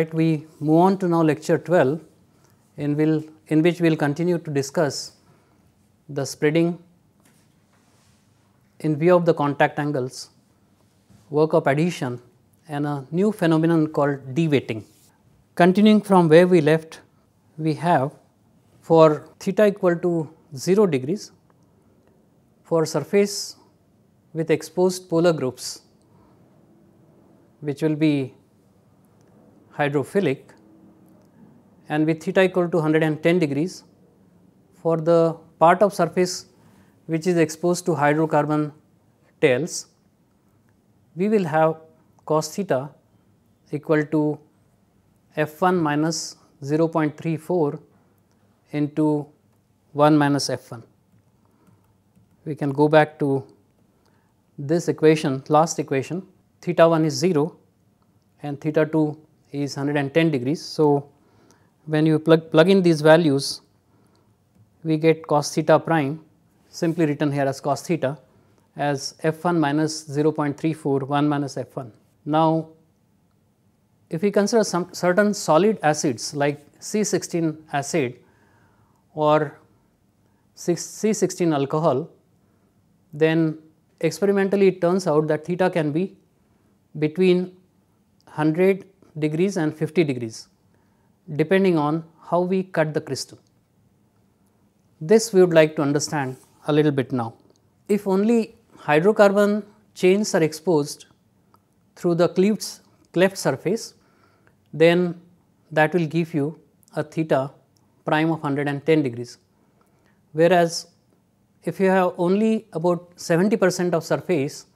right, we move on to now lecture 12 in, will, in which we will continue to discuss the spreading in view of the contact angles, work of addition and a new phenomenon called deweighting. Continuing from where we left, we have for theta equal to 0 degrees for surface with exposed polar groups which will be hydrophilic and with theta equal to 110 degrees for the part of surface which is exposed to hydrocarbon tails, we will have cos theta equal to f 1 minus 0.34 into 1 minus f 1. We can go back to this equation last equation theta 1 is 0 and theta 2 is 110 degrees. So, when you plug, plug in these values we get cos theta prime simply written here as cos theta as f 1 minus 0.34 1 minus f 1. Now, if we consider some certain solid acids like C16 acid or C16 alcohol, then experimentally it turns out that theta can be between 100 degrees and 50 degrees depending on how we cut the crystal. This we would like to understand a little bit now. If only hydrocarbon chains are exposed through the clefts, cleft surface, then that will give you a theta prime of 110 degrees. Whereas, if you have only about 70 percent of surface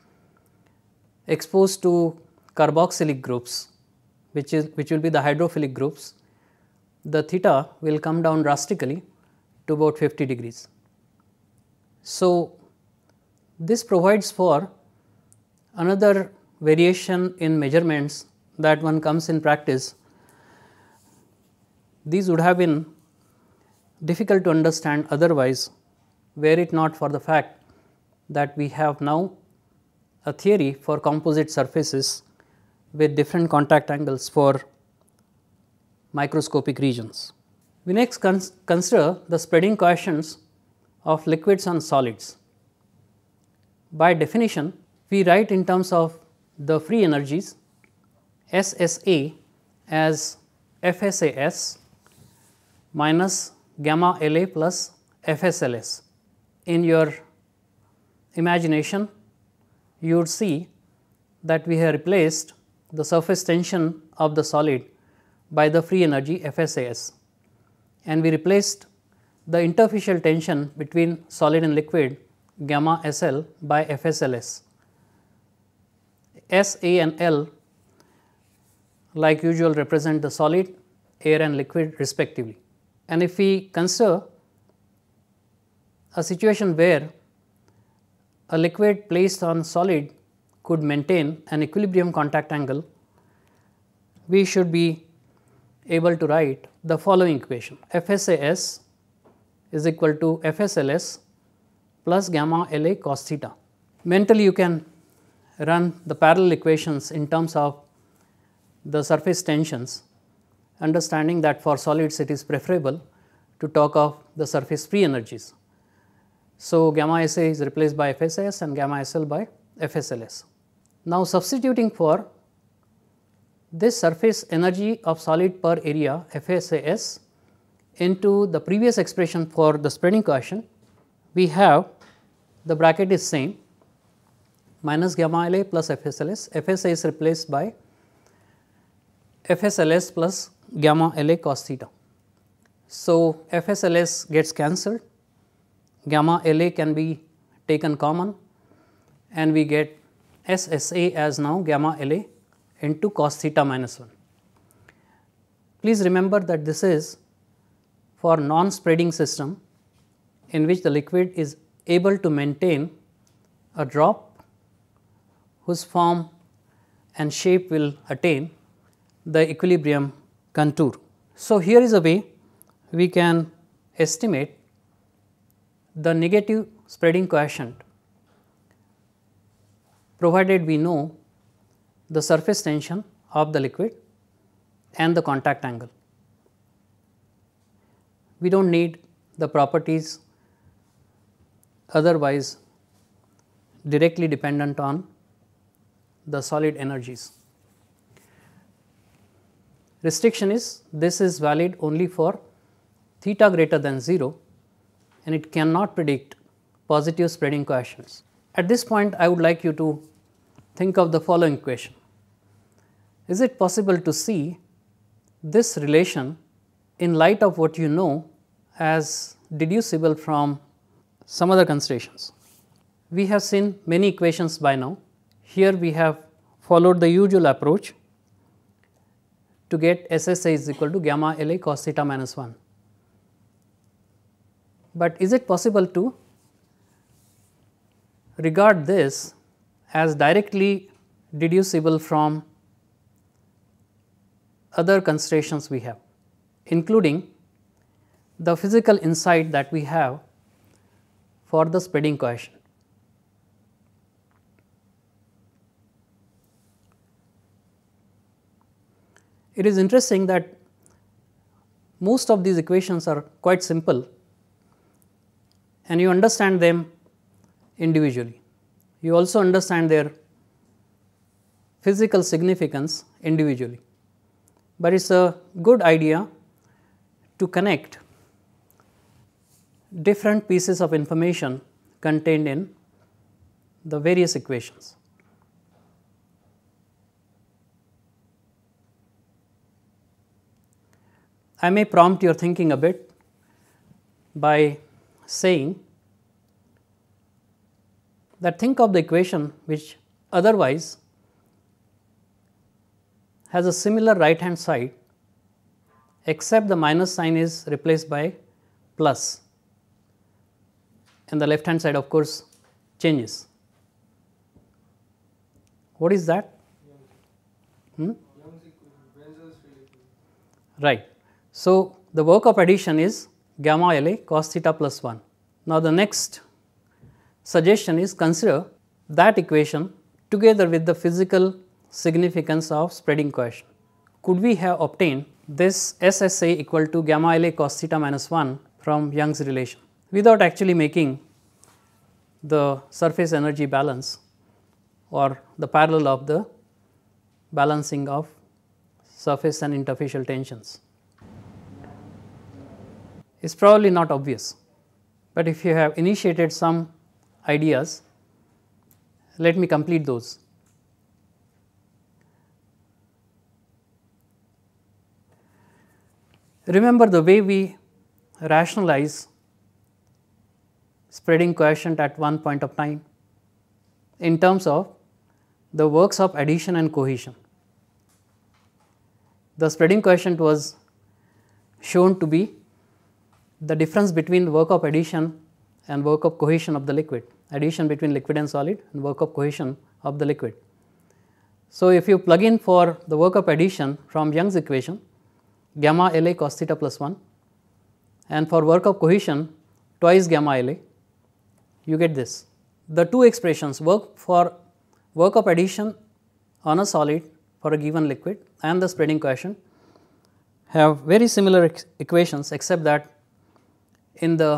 exposed to carboxylic groups, which is which will be the hydrophilic groups, the theta will come down drastically to about 50 degrees. So, this provides for another variation in measurements that one comes in practice. These would have been difficult to understand otherwise were it not for the fact that we have now a theory for composite surfaces with different contact angles for microscopic regions. We next cons consider the spreading coefficients of liquids and solids. By definition, we write in terms of the free energies SSA as FSAS minus gamma LA plus FSLS. In your imagination, you would see that we have replaced the surface tension of the solid by the free energy FSAS and we replaced the interfacial tension between solid and liquid gamma SL by FSLS. S, A and L like usual represent the solid, air and liquid respectively. And if we consider a situation where a liquid placed on solid could maintain an equilibrium contact angle, we should be able to write the following equation FSAS is equal to FSLS plus gamma LA cos theta. Mentally you can run the parallel equations in terms of the surface tensions, understanding that for solids it is preferable to talk of the surface free energies. So, gamma SA is replaced by FSS and gamma SL by FSLS. Now substituting for this surface energy of solid per area FSAS into the previous expression for the spreading coefficient, we have the bracket is same minus gamma LA plus FSLS, FSA is replaced by FSLS plus gamma LA cos theta. So, FSLS gets cancelled, gamma LA can be taken common and we get SSA as now gamma L A into cos theta minus 1. Please remember that this is for non-spreading system in which the liquid is able to maintain a drop whose form and shape will attain the equilibrium contour. So, here is a way we can estimate the negative spreading coefficient provided we know the surface tension of the liquid and the contact angle. We do not need the properties otherwise directly dependent on the solid energies. Restriction is this is valid only for theta greater than 0 and it cannot predict positive spreading coefficients. At this point I would like you to think of the following question. Is it possible to see this relation in light of what you know as deducible from some other considerations? We have seen many equations by now. Here we have followed the usual approach to get SSA is equal to gamma L A cos theta minus 1. But is it possible to regard this as directly deducible from other considerations we have including the physical insight that we have for the spreading cohesion. It is interesting that most of these equations are quite simple and you understand them individually you also understand their physical significance individually. But it is a good idea to connect different pieces of information contained in the various equations. I may prompt your thinking a bit by saying that think of the equation which otherwise has a similar right hand side except the minus sign is replaced by plus and the left hand side of course changes. What is that? Hmm? Right. So, the work of addition is gamma L A cos theta plus 1. Now, the next suggestion is consider that equation together with the physical significance of spreading coefficient. Could we have obtained this SSA equal to gamma LA cos theta minus 1 from Young's relation without actually making the surface energy balance or the parallel of the balancing of surface and interfacial tensions. It is probably not obvious, but if you have initiated some ideas, let me complete those. Remember the way we rationalize spreading coefficient at one point of time in terms of the works of addition and cohesion. The spreading coefficient was shown to be the difference between work of addition and work of cohesion of the liquid. Addition between liquid and solid and work of cohesion of the liquid. So, if you plug in for the work of addition from Young's equation gamma L A cos theta plus 1 and for work of cohesion twice gamma L A you get this. The two expressions work for work of addition on a solid for a given liquid and the spreading cohesion. have very similar equations except that in the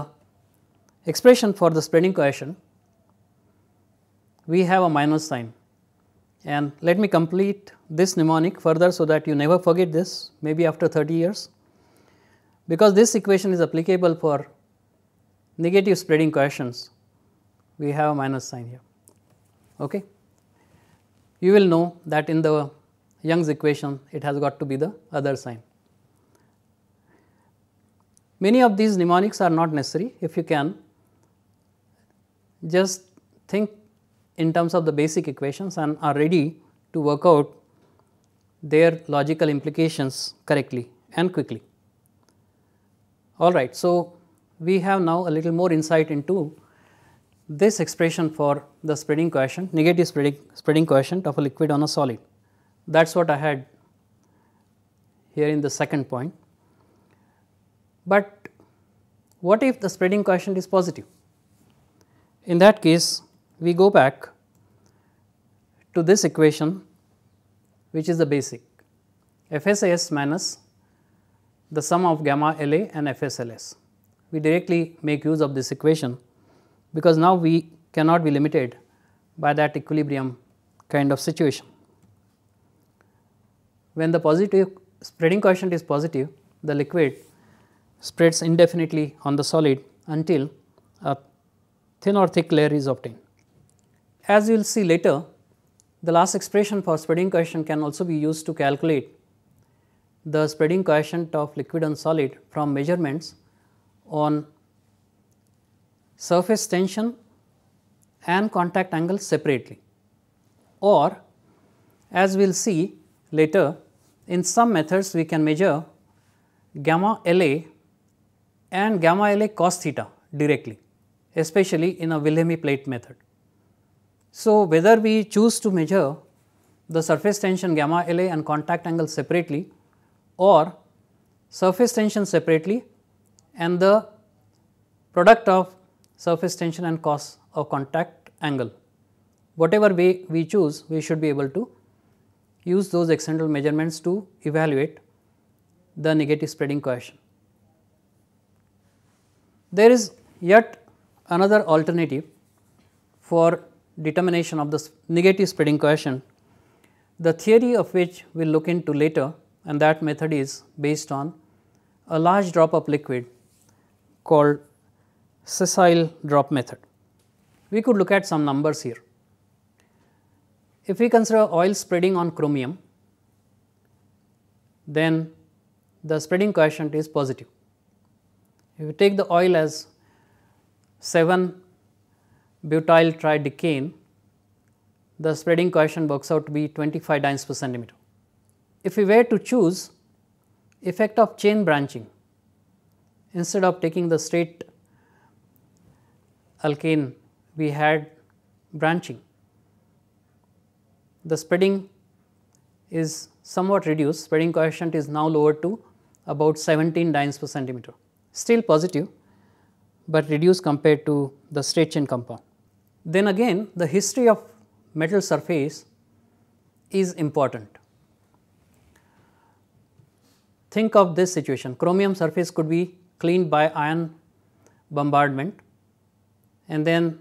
expression for the spreading cohesion we have a minus sign and let me complete this mnemonic further so that you never forget this maybe after 30 years because this equation is applicable for negative spreading coefficients we have a minus sign here okay you will know that in the young's equation it has got to be the other sign many of these mnemonics are not necessary if you can just think in terms of the basic equations and are ready to work out their logical implications correctly and quickly. All right. So, we have now a little more insight into this expression for the spreading coefficient, negative spreading, spreading quotient of a liquid on a solid. That is what I had here in the second point. But what if the spreading quotient is positive? In that case, we go back to this equation which is the basic FSAS minus the sum of gamma LA and FSLS. We directly make use of this equation because now we cannot be limited by that equilibrium kind of situation. When the positive spreading coefficient is positive, the liquid spreads indefinitely on the solid until a thin or thick layer is obtained. As you will see later, the last expression for spreading coefficient can also be used to calculate the spreading coefficient of liquid and solid from measurements on surface tension and contact angle separately or as we will see later in some methods we can measure gamma LA and gamma LA cos theta directly especially in a Wilhelmy plate method. So, whether we choose to measure the surface tension gamma L A and contact angle separately or surface tension separately and the product of surface tension and cos of contact angle. Whatever way we choose, we should be able to use those external measurements to evaluate the negative spreading coefficient. There is yet another alternative for determination of the negative spreading coefficient, the theory of which we will look into later and that method is based on a large drop of liquid called sessile drop method. We could look at some numbers here. If we consider oil spreading on chromium, then the spreading coefficient is positive. If we take the oil as 7 butyl tridecane, the spreading coefficient works out to be 25 dynes per centimeter. If we were to choose effect of chain branching instead of taking the straight alkane we had branching. The spreading is somewhat reduced, spreading coefficient is now lowered to about 17 dynes per centimeter, still positive, but reduced compared to the straight chain compound. Then again the history of metal surface is important. Think of this situation chromium surface could be cleaned by iron bombardment and then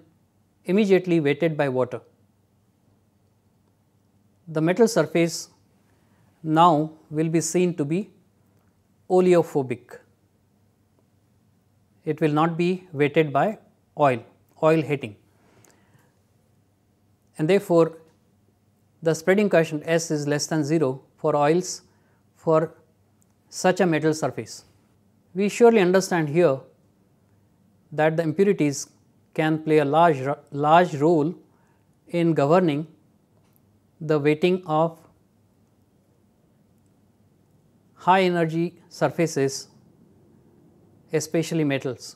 immediately wetted by water. The metal surface now will be seen to be oleophobic it will not be weighted by oil, oil heating. And therefore, the spreading coefficient S is less than 0 for oils for such a metal surface. We surely understand here that the impurities can play a large, large role in governing the weighting of high energy surfaces especially metals.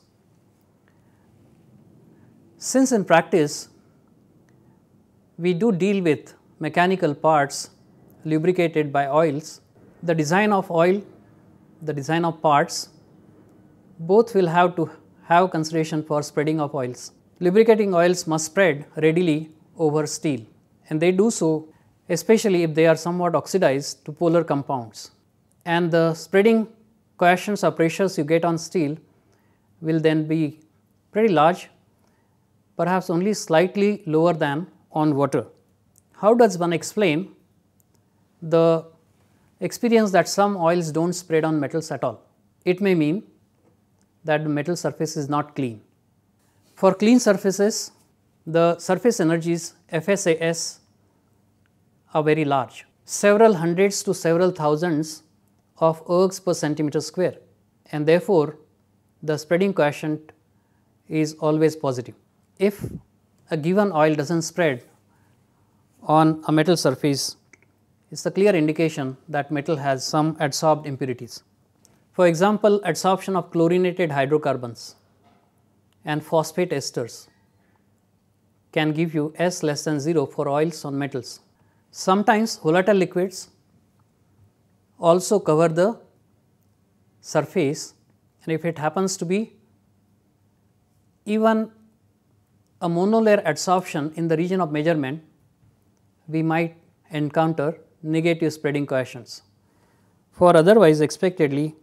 Since in practice we do deal with mechanical parts lubricated by oils, the design of oil, the design of parts both will have to have consideration for spreading of oils. Lubricating oils must spread readily over steel and they do so especially if they are somewhat oxidized to polar compounds. And the spreading coefficients or pressures you get on steel will then be pretty large, perhaps only slightly lower than on water. How does one explain the experience that some oils do not spread on metals at all? It may mean that the metal surface is not clean. For clean surfaces, the surface energies FSAS are very large. Several hundreds to several thousands of ergs per centimeter square and therefore, the spreading quotient is always positive. If a given oil does not spread on a metal surface, it is a clear indication that metal has some adsorbed impurities. For example, adsorption of chlorinated hydrocarbons and phosphate esters can give you S less than 0 for oils on metals. Sometimes volatile liquids also cover the surface and if it happens to be even a monolayer adsorption in the region of measurement, we might encounter negative spreading coefficients. For otherwise expectedly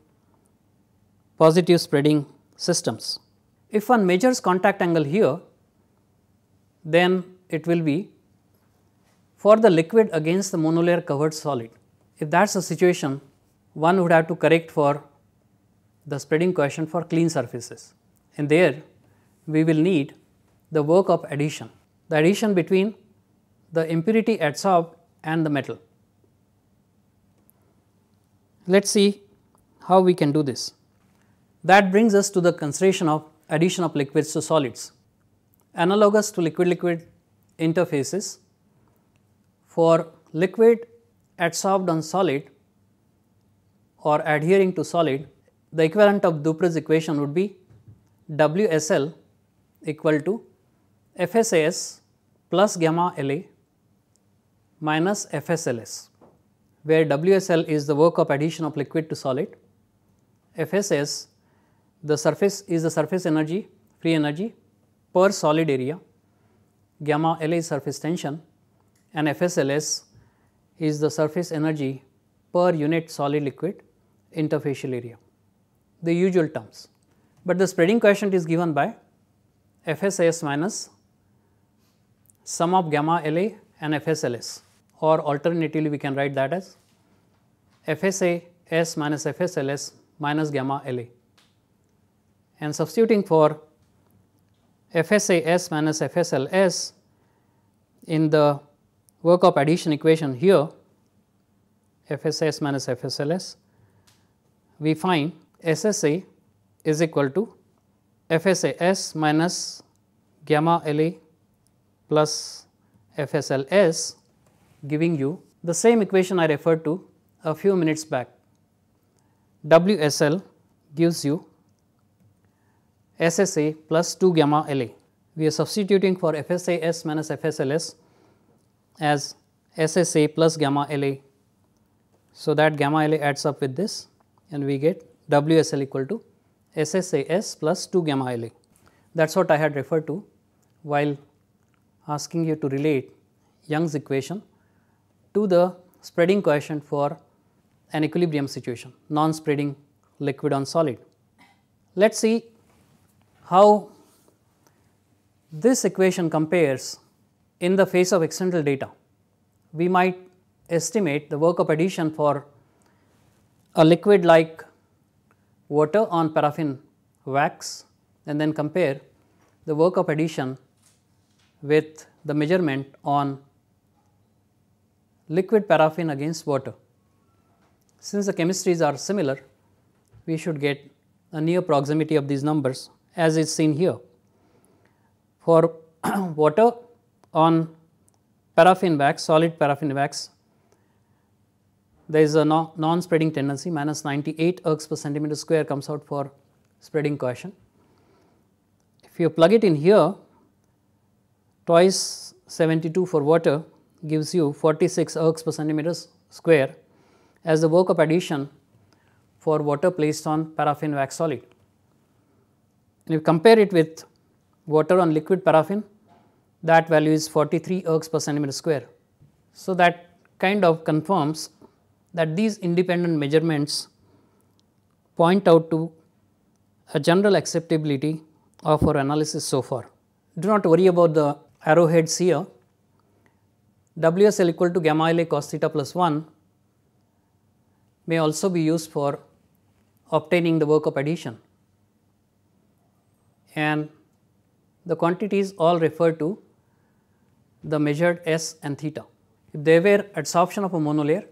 positive spreading systems. If one measures contact angle here, then it will be for the liquid against the monolayer covered solid. If that is the situation, one would have to correct for the spreading coefficient for clean surfaces and there we will need the work of addition, the addition between the impurity adsorbed and the metal. Let us see how we can do this. That brings us to the consideration of addition of liquids to solids. Analogous to liquid-liquid interfaces, for liquid adsorbed on solid or adhering to solid, the equivalent of Dupre's equation would be WSL equal to FSAS plus gamma LA minus FSLS, where WSL is the work of addition of liquid to solid, FSS the surface is the surface energy, free energy per solid area, gamma LA is surface tension and FSLS is the surface energy per unit solid liquid interfacial area, the usual terms. But the spreading coefficient is given by FSAS minus sum of gamma LA and FSLS or alternatively we can write that as FSAS minus FSLS minus gamma LA and substituting for FSAS minus FSLS in the work of addition equation here FSS minus FSLS, we find SSA is equal to FSAS minus gamma LA plus FSLS giving you the same equation I referred to a few minutes back. WSL gives you SSA plus 2 gamma LA. We are substituting for FSAS minus FSLS as SSA plus gamma LA. So, that gamma LA adds up with this and we get WSL equal to SSAS plus 2 gamma LA. That is what I had referred to while asking you to relate Young's equation to the spreading coefficient for an equilibrium situation, non-spreading liquid on solid. Let us see how this equation compares in the face of external data. We might estimate the work of addition for a liquid like water on paraffin wax and then compare the work of addition with the measurement on liquid paraffin against water. Since the chemistries are similar, we should get a near proximity of these numbers as is seen here. For water on paraffin wax, solid paraffin wax, there is a no, non-spreading tendency minus 98 ergs per centimeter square comes out for spreading cohesion. If you plug it in here, twice 72 for water gives you 46 ergs per centimeter square as the work of addition for water placed on paraffin wax solid. And if you compare it with water on liquid paraffin, that value is 43 ergs per centimeter square. So, that kind of confirms that these independent measurements point out to a general acceptability of our analysis so far. Do not worry about the arrowheads here. WSL equal to gamma L A cos theta plus 1 may also be used for obtaining the work of addition and the quantities all refer to the measured S and theta. If they were adsorption of a monolayer,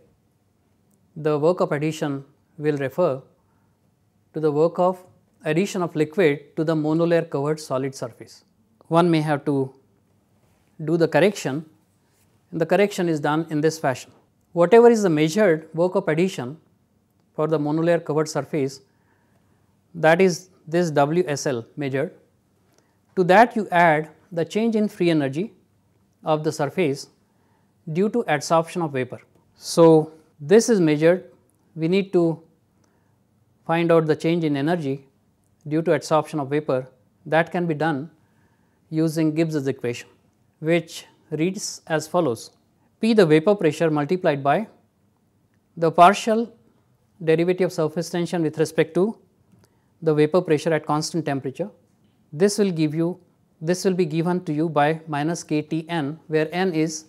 the work of addition will refer to the work of addition of liquid to the monolayer covered solid surface. One may have to do the correction and the correction is done in this fashion. Whatever is the measured work of addition for the monolayer covered surface that is this WSL measured to that you add the change in free energy of the surface due to adsorption of vapor. So, this is measured we need to find out the change in energy due to adsorption of vapor that can be done using Gibbs's equation which reads as follows P the vapor pressure multiplied by the partial derivative of surface tension with respect to the vapor pressure at constant temperature. This will give you this will be given to you by minus kTn where n is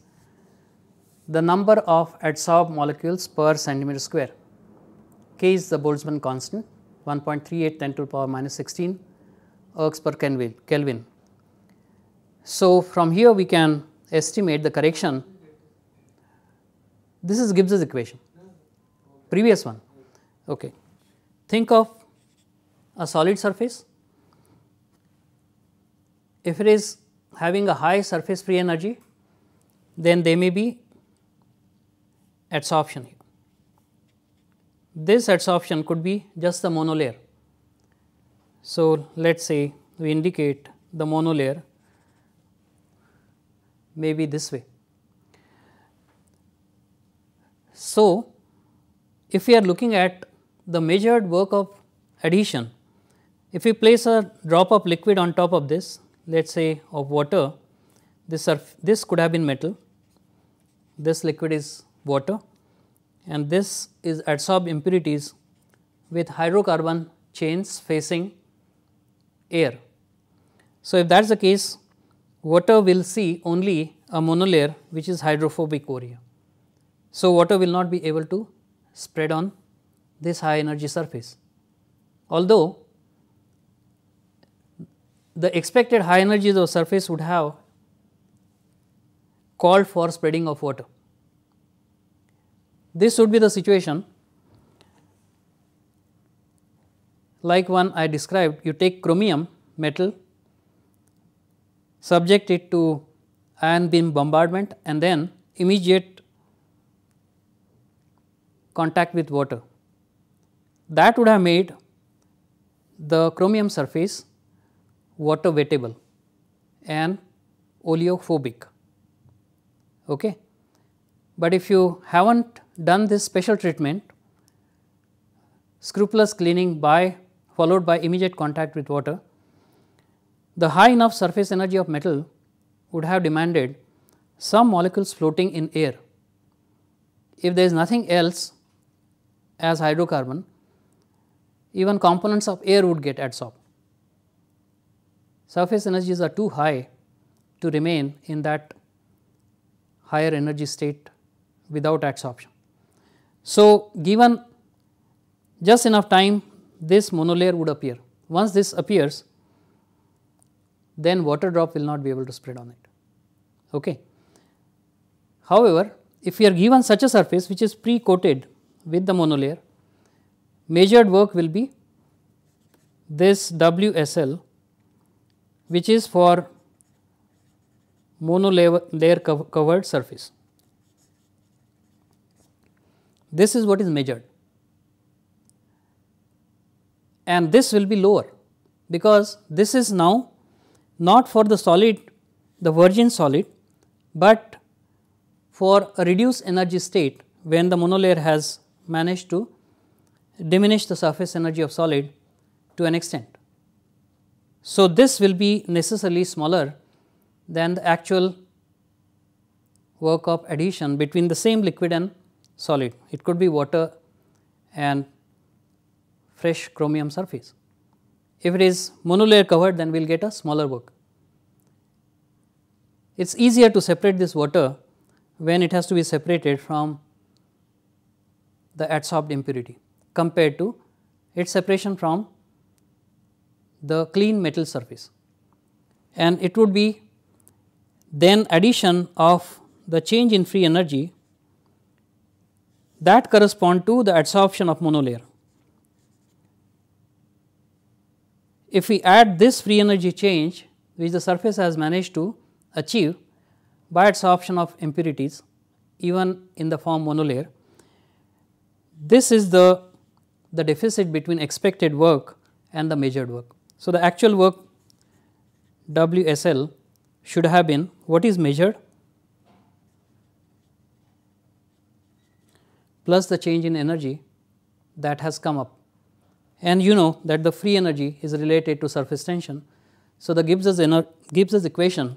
the number of adsorbed molecules per centimeter square. K is the Boltzmann constant 1.38 10 to the power minus 16 ergs per Kelvin, Kelvin. So, from here we can estimate the correction. This is Gibbs's equation, previous one. Okay. Think of a solid surface if it is having a high surface free energy, then there may be adsorption. This adsorption could be just the monolayer. So, let us say we indicate the monolayer may be this way. So, if we are looking at the measured work of adhesion, if we place a drop of liquid on top of this, let us say of water, this, this could have been metal, this liquid is water and this is adsorbed impurities with hydrocarbon chains facing air. So, if that is the case, water will see only a monolayer which is hydrophobic over here. So, water will not be able to spread on this high energy surface. Although the expected high energies of surface would have called for spreading of water. This would be the situation like one I described you take chromium metal subject it to ion beam bombardment and then immediate contact with water. That would have made the chromium surface water wettable and oleophobic. Okay. But if you have not done this special treatment, scrupulous cleaning by followed by immediate contact with water, the high enough surface energy of metal would have demanded some molecules floating in air. If there is nothing else as hydrocarbon, even components of air would get adsorbed surface energies are too high to remain in that higher energy state without adsorption. So, given just enough time this monolayer would appear. Once this appears then water drop will not be able to spread on it. Okay. However, if we are given such a surface which is pre-coated with the monolayer, measured work will be this WSL which is for monolayer covered surface. This is what is measured and this will be lower because this is now not for the solid the virgin solid, but for a reduced energy state when the monolayer has managed to diminish the surface energy of solid to an extent. So, this will be necessarily smaller than the actual work of adhesion between the same liquid and solid. It could be water and fresh chromium surface. If it is monolayer covered then we will get a smaller work. It is easier to separate this water when it has to be separated from the adsorbed impurity compared to its separation from the clean metal surface and it would be then addition of the change in free energy that correspond to the adsorption of monolayer. If we add this free energy change which the surface has managed to achieve by adsorption of impurities even in the form monolayer, this is the, the deficit between expected work and the measured work. So, the actual work WSL should have been what is measured plus the change in energy that has come up. And you know that the free energy is related to surface tension. So, the Gibbs Gibbs's equation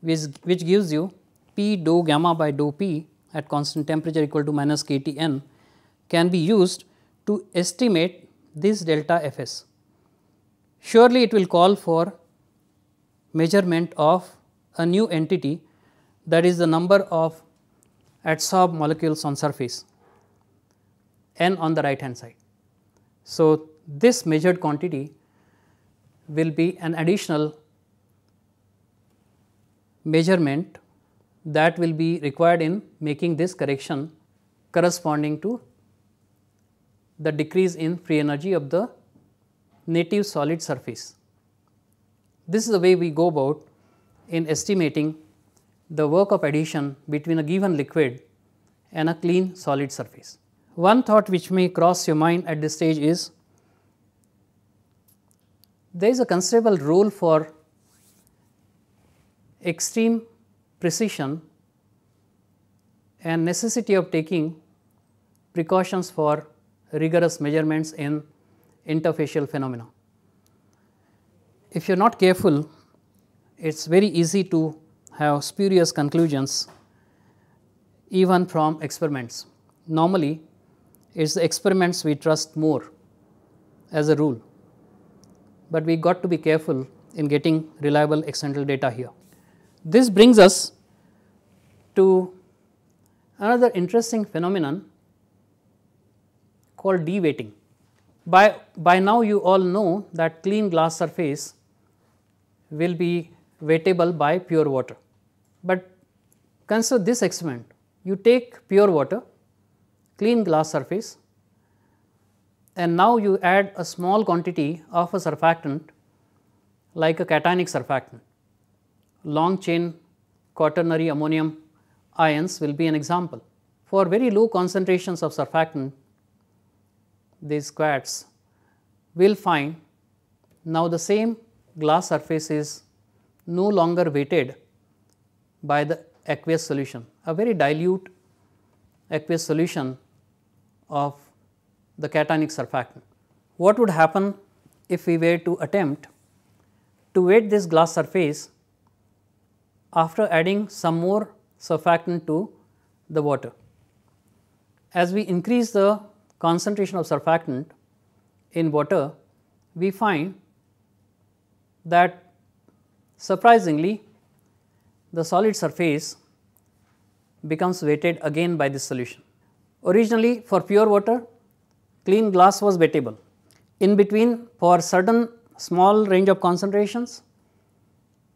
which, which gives you P dou gamma by dou P at constant temperature equal to minus k T n can be used to estimate this delta F s surely it will call for measurement of a new entity that is the number of adsorb molecules on surface n on the right hand side. So, this measured quantity will be an additional measurement that will be required in making this correction corresponding to the decrease in free energy of the native solid surface. This is the way we go about in estimating the work of adhesion between a given liquid and a clean solid surface. One thought which may cross your mind at this stage is there is a considerable role for extreme precision and necessity of taking precautions for rigorous measurements in interfacial phenomena. If you are not careful, it is very easy to have spurious conclusions even from experiments. Normally, it is the experiments we trust more as a rule, but we got to be careful in getting reliable external data here. This brings us to another interesting phenomenon called deweighting. By, by now you all know that clean glass surface will be wettable by pure water. But consider this experiment, you take pure water, clean glass surface and now you add a small quantity of a surfactant like a cationic surfactant. Long chain quaternary ammonium ions will be an example. For very low concentrations of surfactant, these quads, we will find now the same glass surface is no longer weighted by the aqueous solution. A very dilute aqueous solution of the cationic surfactant. What would happen if we were to attempt to weight this glass surface after adding some more surfactant to the water? As we increase the concentration of surfactant in water, we find that surprisingly the solid surface becomes weighted again by this solution. Originally for pure water, clean glass was weightable. In between for certain small range of concentrations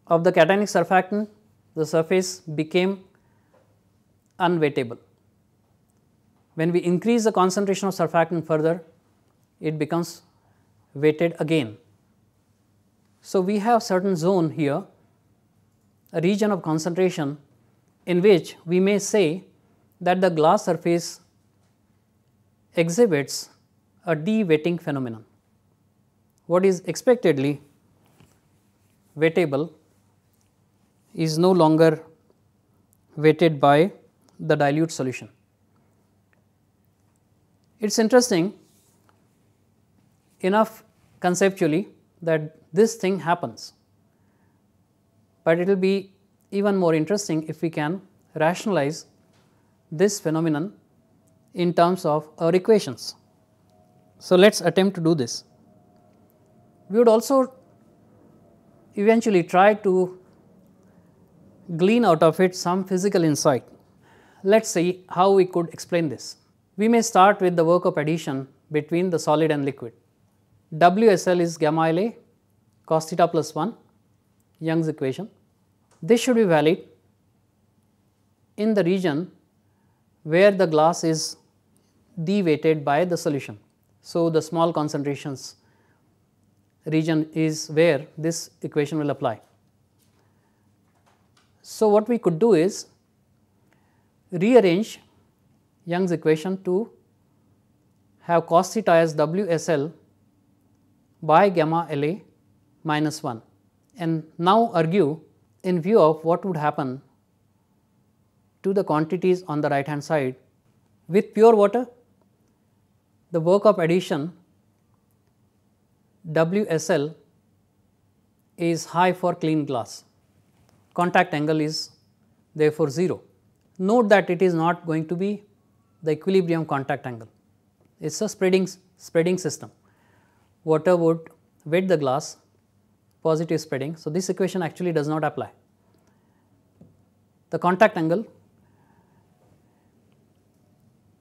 of the cationic surfactant, the surface became unweightable. When we increase the concentration of surfactant further, it becomes weighted again. So, we have certain zone here, a region of concentration in which we may say that the glass surface exhibits a de phenomenon. What is expectedly wettable is no longer wetted by the dilute solution. It is interesting enough conceptually that this thing happens, but it will be even more interesting if we can rationalize this phenomenon in terms of our equations. So, let us attempt to do this. We would also eventually try to glean out of it some physical insight. Let us see how we could explain this. We may start with the work of addition between the solid and liquid. WSL is gamma LA cos theta plus 1 Young's equation. This should be valid in the region where the glass is deweighted by the solution. So, the small concentrations region is where this equation will apply. So, what we could do is rearrange Young's equation to have cos theta as WSL by gamma LA minus 1 and now argue in view of what would happen to the quantities on the right hand side with pure water the work of addition WSL is high for clean glass. Contact angle is therefore 0. Note that it is not going to be the equilibrium contact angle. It is a spreading, spreading system. Water would wet the glass, positive spreading. So, this equation actually does not apply. The contact angle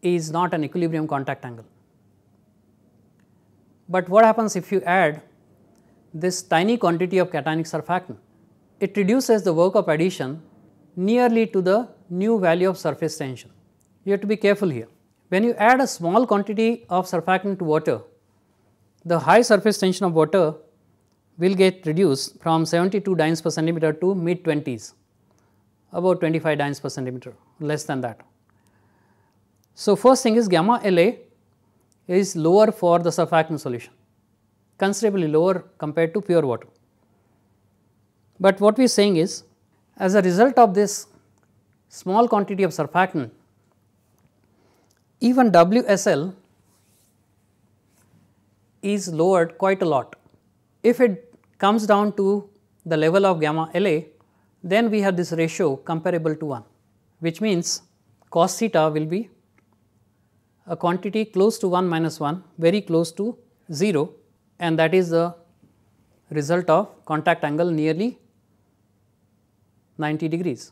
is not an equilibrium contact angle. But what happens if you add this tiny quantity of cationic surfactant? It reduces the work of addition nearly to the new value of surface tension you have to be careful here. When you add a small quantity of surfactant to water, the high surface tension of water will get reduced from 72 dynes per centimeter to mid 20s, about 25 dynes per centimeter, less than that. So, first thing is gamma LA is lower for the surfactant solution, considerably lower compared to pure water. But what we are saying is, as a result of this small quantity of surfactant, even WSL is lowered quite a lot. If it comes down to the level of gamma LA, then we have this ratio comparable to 1, which means cos theta will be a quantity close to 1 minus 1, very close to 0 and that is the result of contact angle nearly 90 degrees.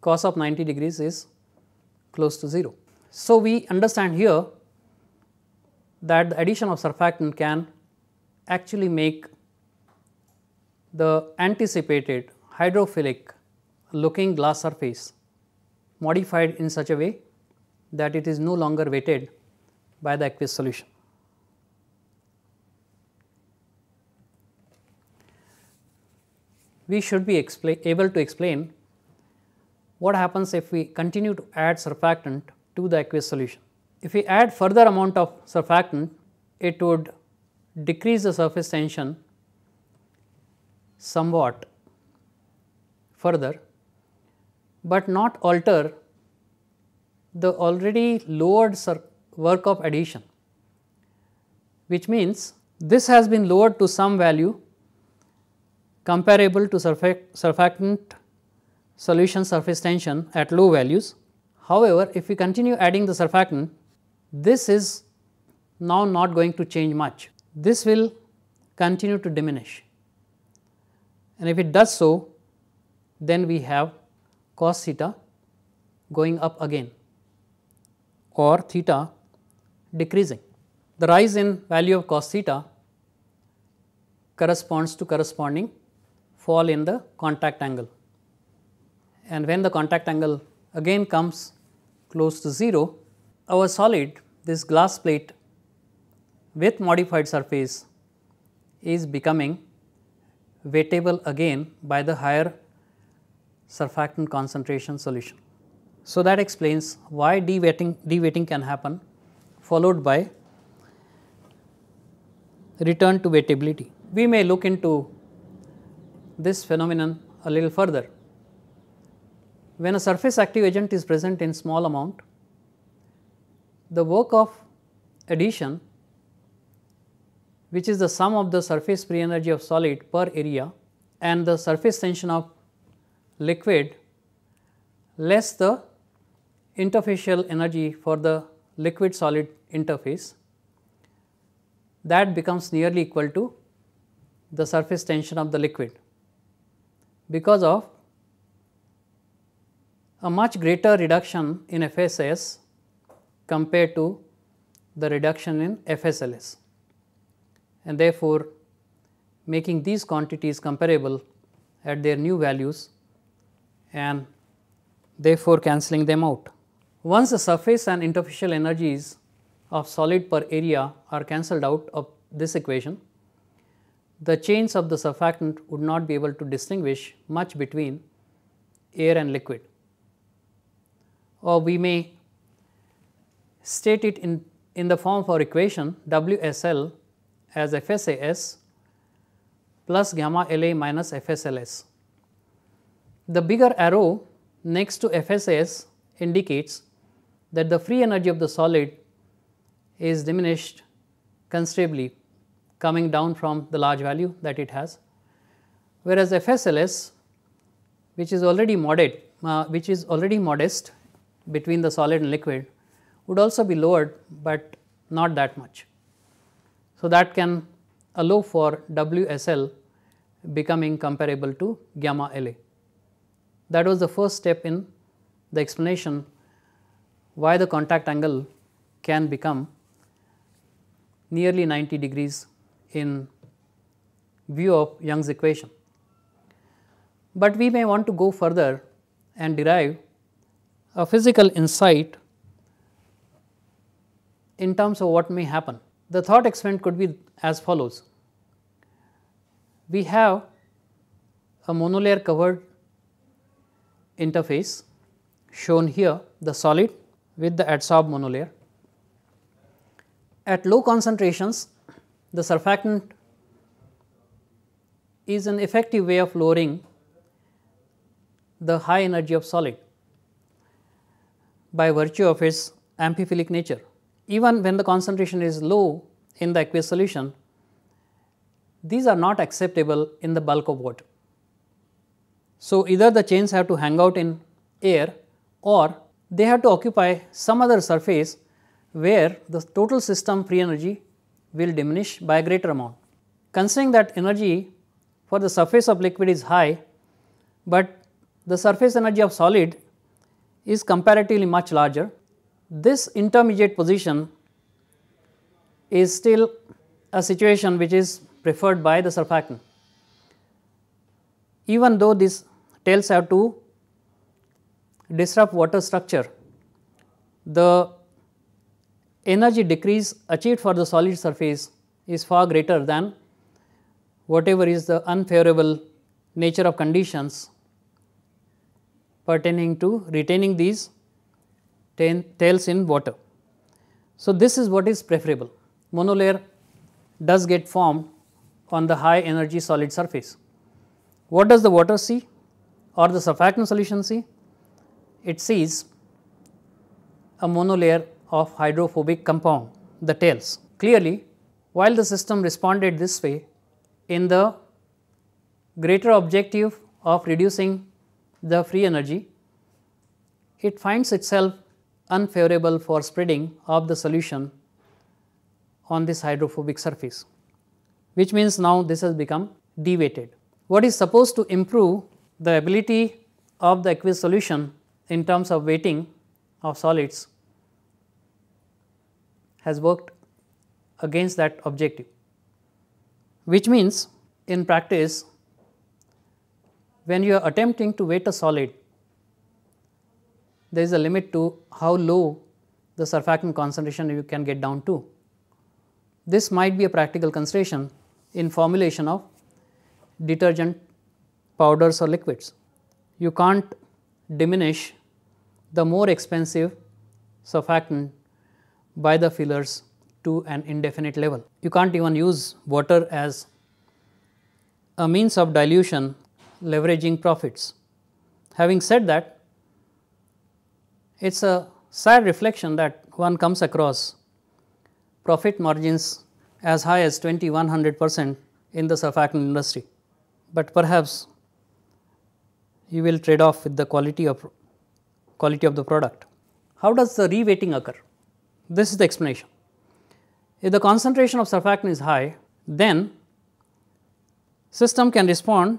Cos of 90 degrees is close to 0. So, we understand here that the addition of surfactant can actually make the anticipated hydrophilic looking glass surface modified in such a way that it is no longer weighted by the aqueous solution. We should be able to explain what happens if we continue to add surfactant to the aqueous solution. If we add further amount of surfactant, it would decrease the surface tension somewhat further, but not alter the already lowered work of adhesion, which means this has been lowered to some value comparable to surfactant solution surface tension at low values However, if we continue adding the surfactant, this is now not going to change much. This will continue to diminish and if it does so, then we have cos theta going up again or theta decreasing. The rise in value of cos theta corresponds to corresponding fall in the contact angle and when the contact angle again comes close to 0, our solid this glass plate with modified surface is becoming weightable again by the higher surfactant concentration solution. So, that explains why dewetting, dewetting can happen followed by return to weightability. We may look into this phenomenon a little further. When a surface active agent is present in small amount, the work of addition which is the sum of the surface free energy of solid per area and the surface tension of liquid less the interfacial energy for the liquid solid interface that becomes nearly equal to the surface tension of the liquid because of a much greater reduction in FSS compared to the reduction in FSLS and therefore, making these quantities comparable at their new values and therefore, cancelling them out. Once the surface and interfacial energies of solid per area are cancelled out of this equation, the chains of the surfactant would not be able to distinguish much between air and liquid or we may state it in, in the form for equation WSL as FSAS plus gamma LA minus FSLS. The bigger arrow next to FSS indicates that the free energy of the solid is diminished considerably coming down from the large value that it has. Whereas, FSLS which is already modest, uh, which is already modest between the solid and liquid would also be lowered, but not that much. So, that can allow for WSL becoming comparable to gamma LA. That was the first step in the explanation why the contact angle can become nearly 90 degrees in view of Young's equation. But we may want to go further and derive a physical insight in terms of what may happen. The thought experiment could be as follows. We have a monolayer covered interface shown here the solid with the adsorb monolayer. At low concentrations the surfactant is an effective way of lowering the high energy of solid by virtue of its amphiphilic nature. Even when the concentration is low in the aqueous solution, these are not acceptable in the bulk of water. So, either the chains have to hang out in air or they have to occupy some other surface where the total system free energy will diminish by a greater amount. Considering that energy for the surface of liquid is high, but the surface energy of solid is comparatively much larger. This intermediate position is still a situation which is preferred by the surfactant. Even though these tails have to disrupt water structure, the energy decrease achieved for the solid surface is far greater than whatever is the unfavorable nature of conditions pertaining to retaining these tails in water. So, this is what is preferable. Monolayer does get formed on the high energy solid surface. What does the water see or the surfactant solution see? It sees a monolayer of hydrophobic compound, the tails. Clearly, while the system responded this way in the greater objective of reducing the free energy, it finds itself unfavorable for spreading of the solution on this hydrophobic surface, which means now this has become deweighted. What is supposed to improve the ability of the aqueous solution in terms of weighting of solids has worked against that objective, which means in practice when you are attempting to weight a solid, there is a limit to how low the surfactant concentration you can get down to. This might be a practical consideration in formulation of detergent powders or liquids. You can't diminish the more expensive surfactant by the fillers to an indefinite level. You can't even use water as a means of dilution leveraging profits. Having said that, it is a sad reflection that one comes across profit margins as high as 2100 percent in the surfactant industry, but perhaps you will trade off with the quality of quality of the product. How does the reweighting occur? This is the explanation. If the concentration of surfactant is high, then system can respond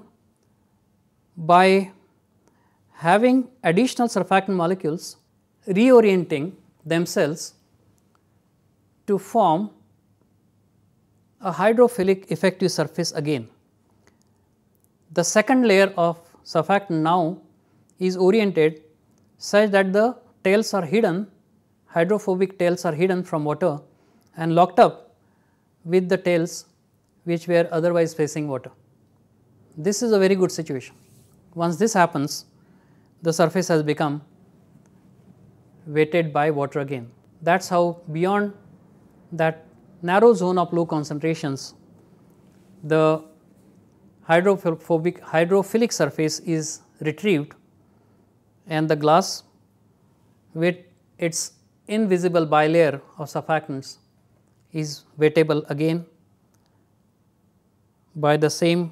by having additional surfactant molecules reorienting themselves to form a hydrophilic effective surface again. The second layer of surfactant now is oriented such that the tails are hidden, hydrophobic tails are hidden from water and locked up with the tails which were otherwise facing water. This is a very good situation. Once this happens, the surface has become weighted by water again. That is how beyond that narrow zone of low concentrations, the hydrophobic hydrophilic surface is retrieved and the glass with its invisible bilayer of surfactants is weightable again by the same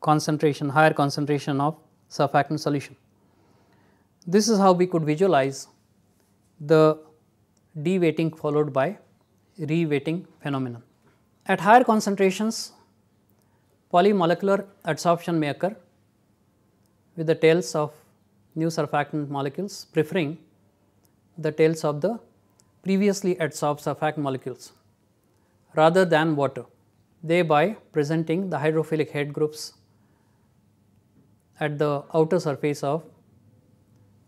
concentration higher concentration of surfactant solution. This is how we could visualize the de-weighting followed by re re-weighting phenomenon. At higher concentrations, polymolecular adsorption may occur with the tails of new surfactant molecules preferring the tails of the previously adsorbed surfactant molecules rather than water, thereby presenting the hydrophilic head groups at the outer surface of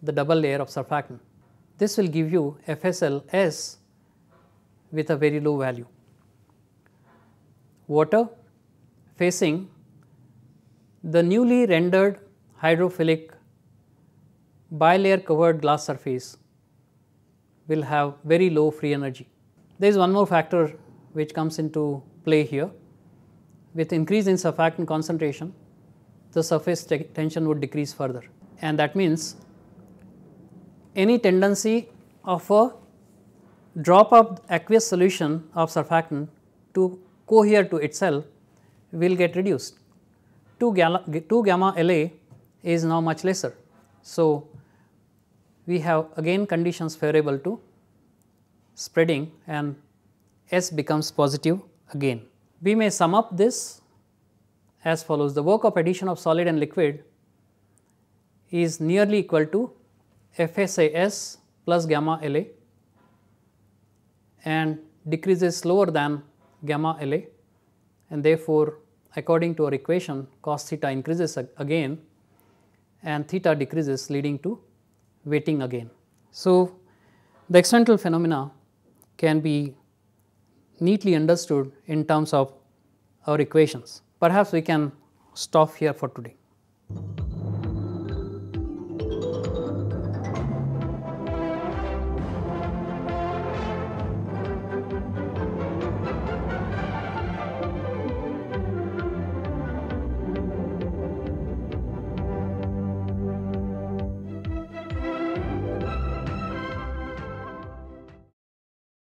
the double layer of surfactant. This will give you FSLS with a very low value. Water facing the newly rendered hydrophilic bilayer covered glass surface will have very low free energy. There is one more factor which comes into play here with increase in surfactant concentration the surface tension would decrease further and that means any tendency of a drop of aqueous solution of surfactant to cohere to itself will get reduced. 2 gamma, 2 gamma LA is now much lesser. So, we have again conditions favorable to spreading and S becomes positive again. We may sum up this as follows the work of addition of solid and liquid is nearly equal to FSAS plus gamma LA and decreases slower than gamma LA and therefore, according to our equation cos theta increases again and theta decreases leading to weighting again. So, the external phenomena can be neatly understood in terms of our equations. Perhaps we can stop here for today.